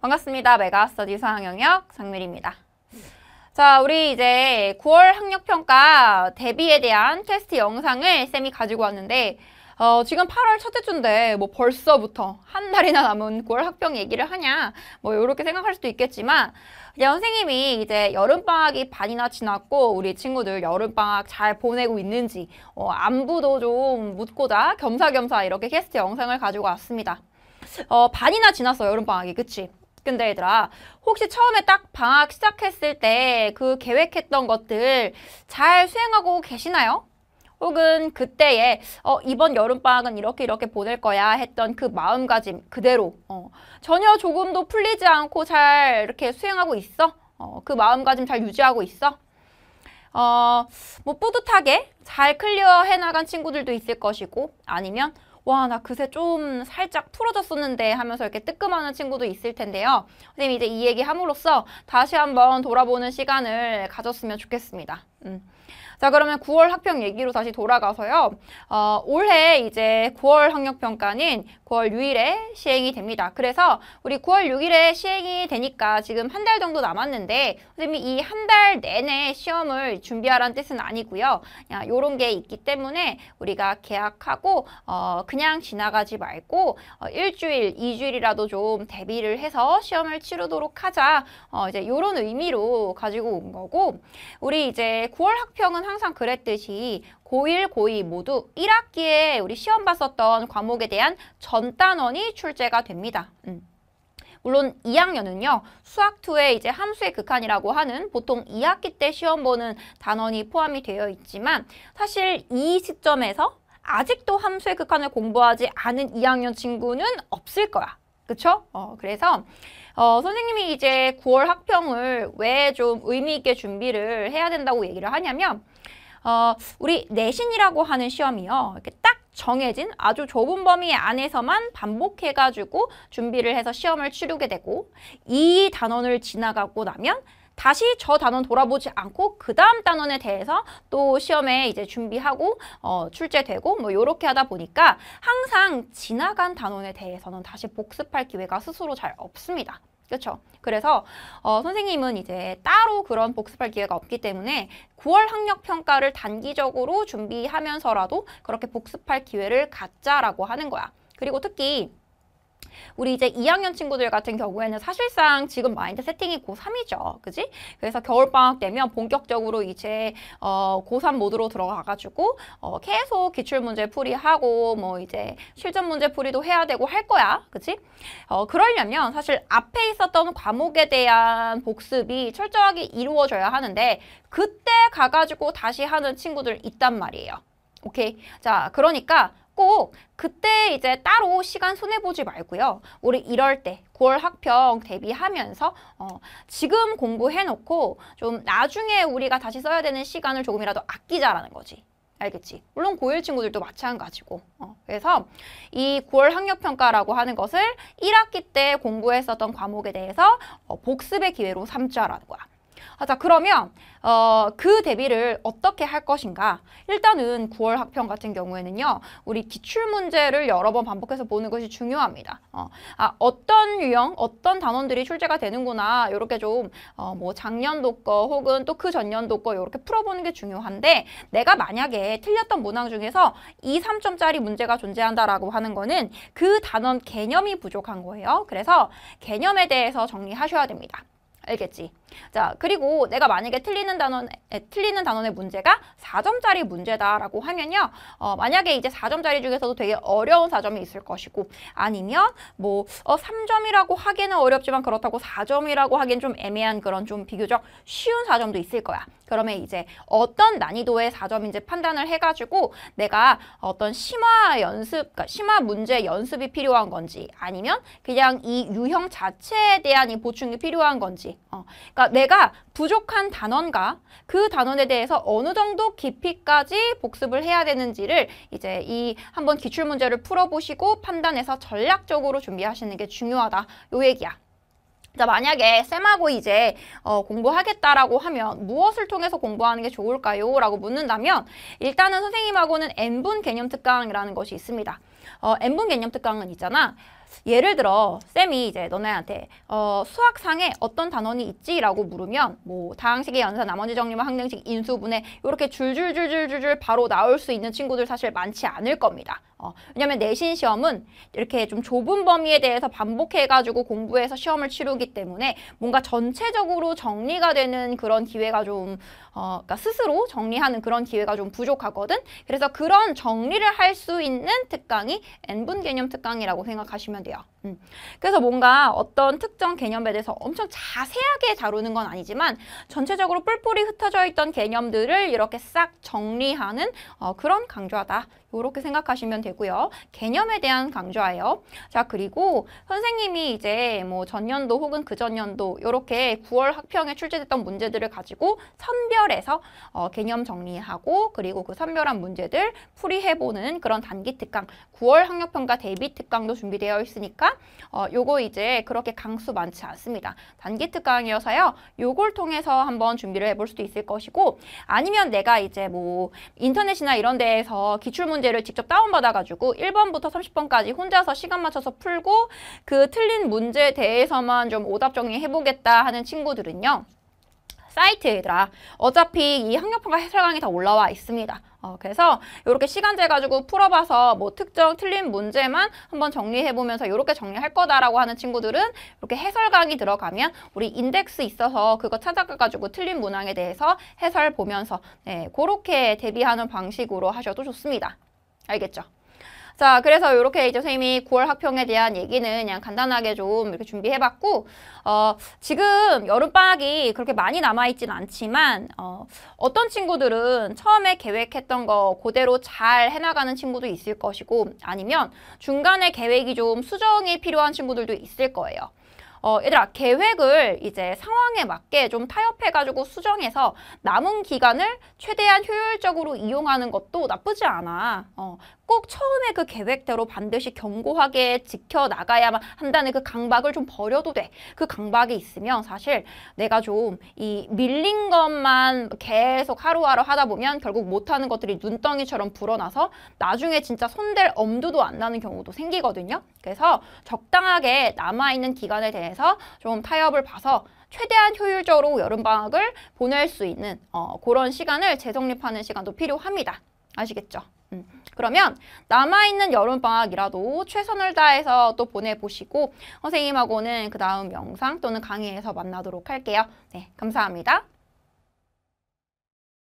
반갑습니다. 메가스터디 수학 영역 장미리입니다. 자, 우리 이제 9월 학력평가 대비에 대한 테스트 영상을 쌤이 가지고 왔는데 어, 지금 8월 첫째 주인데 뭐 벌써부터 한 달이나 남은 9월 학평 얘기를 하냐 뭐 이렇게 생각할 수도 있겠지만 선생님이 이제 여름방학이 반이나 지났고 우리 친구들 여름방학 잘 보내고 있는지 어, 안부도 좀 묻고자 겸사겸사 이렇게 캐스트 영상을 가지고 왔습니다. 어, 반이나 지났어 여름방학이 그치? 근데 얘들아 혹시 처음에 딱 방학 시작했을 때 그 계획했던 것들 잘 수행하고 계시나요? 혹은 그때에 어, 이번 여름방학은 이렇게 이렇게 보낼 거야 했던 그 마음가짐 그대로 어, 전혀 조금도 풀리지 않고 잘 이렇게 수행하고 있어? 어, 그 마음가짐 잘 유지하고 있어? 어, 뭐 뿌듯하게 잘 클리어해 나간 친구들도 있을 것이고 아니면 와나 그새 좀 살짝 풀어졌었는데 하면서 이렇게 뜨끔하는 친구도 있을 텐데요. 선생님 이제 이 얘기 함으로써 다시 한번 돌아보는 시간을 가졌으면 좋겠습니다. 음. 자 그러면 9월 학평 얘기로 다시 돌아가서요. 어, 올해 이제 9월 학력평가는 9월 6일에 시행이 됩니다. 그래서 우리 9월 6일에 시행이 되니까 지금 한 달 정도 남았는데 선생님이 이 한 달 내내 시험을 준비하라는 뜻은 아니고요. 그 요런 게 있기 때문에 우리가 계약하고 어, 그냥 지나가지 말고 어, 일주일, 이주일이라도 좀 대비를 해서 시험을 치르도록 하자. 어, 이제 요런 의미로 가지고 온 거고 우리 이제 9월 학평은 항상 그랬듯이 고1고2 모두 1학기에 우리 시험 봤었던 과목에 대한 전단원이 출제가 됩니다. 음. 물론 2학년은요. 수학2의 이제 함수의 극한이라고 하는 보통 2학기 때 시험 보는 단원이 포함이 되어 있지만 사실 이 시점에서 아직도 함수의 극한을 공부하지 않은 2학년 친구는 없을 거야. 그쵸? 어, 그래서 어, 선생님이 이제 9월 학평을 왜 좀 의미 있게 준비를 해야 된다고 얘기를 하냐면 어, 우리 내신이라고 하는 시험이요. 이렇게 딱 정해진 아주 좁은 범위 안에서만 반복해가지고 준비를 해서 시험을 치르게 되고 이 단원을 지나가고 나면 다시 저 단원 돌아보지 않고 그 다음 단원에 대해서 또 시험에 이제 준비하고 어, 출제되고 뭐 이렇게 하다 보니까 항상 지나간 단원에 대해서는 다시 복습할 기회가 스스로 잘 없습니다. 그렇죠. 그래서 어, 선생님은 이제 따로 그런 복습할 기회가 없기 때문에 9월 학력 평가를 단기적으로 준비하면서라도 그렇게 복습할 기회를 갖자라고 하는 거야. 그리고 특히 우리 이제 2학년 친구들 같은 경우에는 사실상 지금 마인드 세팅이 고3이죠. 그지? 그래서 겨울방학 되면 본격적으로 이제 어, 고3 모드로 들어가가지고 어, 계속 기출문제 풀이하고 뭐 이제 실전문제 풀이도 해야 되고 할 거야. 그지? 어, 그러려면 사실 앞에 있었던 과목에 대한 복습이 철저하게 이루어져야 하는데 그때 가가지고 다시 하는 친구들 있단 말이에요. 오케이. 자, 그러니까 꼭 그때 이제 따로 시간 손해보지 말고요. 우리 이럴 때 9월 학평 대비하면서 어, 지금 공부해놓고 좀 나중에 우리가 다시 써야 되는 시간을 조금이라도 아끼자라는 거지. 알겠지? 물론 고1 친구들도 마찬가지고 어, 그래서 이 9월 학력평가라고 하는 것을 1학기 때 공부했었던 과목에 대해서 어, 복습의 기회로 삼자라는 거야. 아, 자 그러면 어, 그 대비를 어떻게 할 것인가? 일단은 9월 학평 같은 경우에는요. 우리 기출 문제를 여러 번 반복해서 보는 것이 중요합니다. 어, 아, 어떤 유형, 어떤 단원들이 출제가 되는구나. 이렇게 좀 어, 뭐 작년도 거 혹은 또 그 전년도 거 이렇게 풀어보는 게 중요한데 내가 만약에 틀렸던 문항 중에서 2, 3점짜리 문제가 존재한다라고 하는 거는 그 단원 개념이 부족한 거예요. 그래서 개념에 대해서 정리하셔야 됩니다. 알겠지? 자, 그리고 내가 만약에 틀리는 단원, 에, 틀리는 단원의 문제가 4점짜리 문제다라고 하면요. 어, 만약에 이제 4점짜리 중에서도 되게 어려운 4점이 있을 것이고 아니면 뭐 어, 3점이라고 하기는 어렵지만 그렇다고 4점이라고 하기엔좀 애매한 그런 좀 비교적 쉬운 4점도 있을 거야. 그러면 이제 어떤 난이도의 4점인지 판단을 해가지고 내가 어떤 심화 연습, 그러니까 심화 문제 연습이 필요한 건지 아니면 그냥 이 유형 자체에 대한 이 보충이 필요한 건지 어, 그러니까 내가 부족한 단원과 그 단원에 대해서 어느 정도 깊이까지 복습을 해야 되는지를 이제 이 한번 기출문제를 풀어보시고 판단해서 전략적으로 준비하시는 게 중요하다. 요 얘기야. 자, 만약에 쌤하고 이제 어, 공부하겠다라고 하면 무엇을 통해서 공부하는 게 좋을까요? 라고 묻는다면 일단은 선생님하고는 n분 개념 특강이라는 것이 있습니다. 어, n분 개념 특강은 있잖아. 예를 들어 쌤이 이제 너네한테 어, 수학상에 어떤 단원이 있지? 라고 물으면 뭐 다항식의 연산, 나머지 정리와 항등식, 인수분해 이렇게 줄줄줄줄줄줄 바로 나올 수 있는 친구들 사실 많지 않을 겁니다. 어, 왜냐면 내신 시험은 이렇게 좀 좁은 범위에 대해서 반복해가지고 공부해서 시험을 치르기 때문에 뭔가 전체적으로 정리가 되는 그런 기회가 좀, 어, 그러니까 스스로 정리하는 그런 기회가 좀 부족하거든. 그래서 그런 정리를 할 수 있는 특강이 N분 개념 특강이라고 생각하시면 돼요. 음. 그래서 뭔가 어떤 특정 개념에 대해서 엄청 자세하게 다루는 건 아니지만 전체적으로 뿔뿔이 흩어져 있던 개념들을 이렇게 싹 정리하는 어, 그런 강좌다. 이렇게 생각하시면 돼요. 되고요. 개념에 대한 강조하여 자, 그리고 선생님이 이제 뭐 전년도 혹은 그 전년도 이렇게 9월 학평에 출제됐던 문제들을 가지고 선별해서 어, 개념 정리하고 그리고 그 선별한 문제들 풀이해보는 그런 단기 특강, 9월 학력평가 대비 특강도 준비되어 있으니까 어, 요거 이제 그렇게 강수 많지 않습니다. 단기 특강이어서요. 요걸 통해서 한번 준비를 해볼 수도 있을 것이고 아니면 내가 이제 뭐 인터넷이나 이런 데에서 기출문제를 직접 다운받아가 해가지고 1번부터 30번까지 혼자서 시간 맞춰서 풀고 그 틀린 문제에 대해서만 좀 오답 정리해보겠다 하는 친구들은요. 사이트에들아 어차피 이 학력평가 해설강이 다 올라와 있습니다. 어, 그래서 이렇게 시간제 가지고 풀어봐서 뭐 특정 틀린 문제만 한번 정리해보면서 이렇게 정리할 거다라고 하는 친구들은 이렇게 해설 강의 들어가면 우리 인덱스 있어서 그거 찾아가가지고 틀린 문항에 대해서 해설 보면서 네, 그렇게 대비하는 방식으로 하셔도 좋습니다. 알겠죠? 자, 그래서 이렇게 이제 선생님이 9월 학평에 대한 얘기는 그냥 간단하게 좀 이렇게 준비해봤고, 어, 지금 여름방학이 그렇게 많이 남아있진 않지만, 어, 어떤 친구들은 처음에 계획했던 거 그대로 잘 해나가는 친구도 있을 것이고, 아니면 중간에 계획이 좀 수정이 필요한 친구들도 있을 거예요. 어, 얘들아 계획을 이제 상황에 맞게 좀 타협해가지고 수정해서 남은 기간을 최대한 효율적으로 이용하는 것도 나쁘지 않아. 어, 꼭 처음에 그 계획대로 반드시 견고하게 지켜나가야만 한다는 그 강박을 좀 버려도 돼. 그 강박이 있으면 사실 내가 좀 이 밀린 것만 계속 하루하루 하다 보면 결국 못하는 것들이 눈덩이처럼 불어나서 나중에 진짜 손댈 엄두도 안 나는 경우도 생기거든요. 그래서 적당하게 남아있는 기간에 대해 관련해서 좀 타협을 봐서 최대한 효율적으로 여름방학을 보낼 수 있는 어, 그런 시간을 재정립하는 시간도 필요합니다. 아시겠죠? 음. 그러면 남아있는 여름방학이라도 최선을 다해서 또 보내보시고 선생님하고는 그 다음 영상 또는 강의에서 만나도록 할게요. 네, 감사합니다.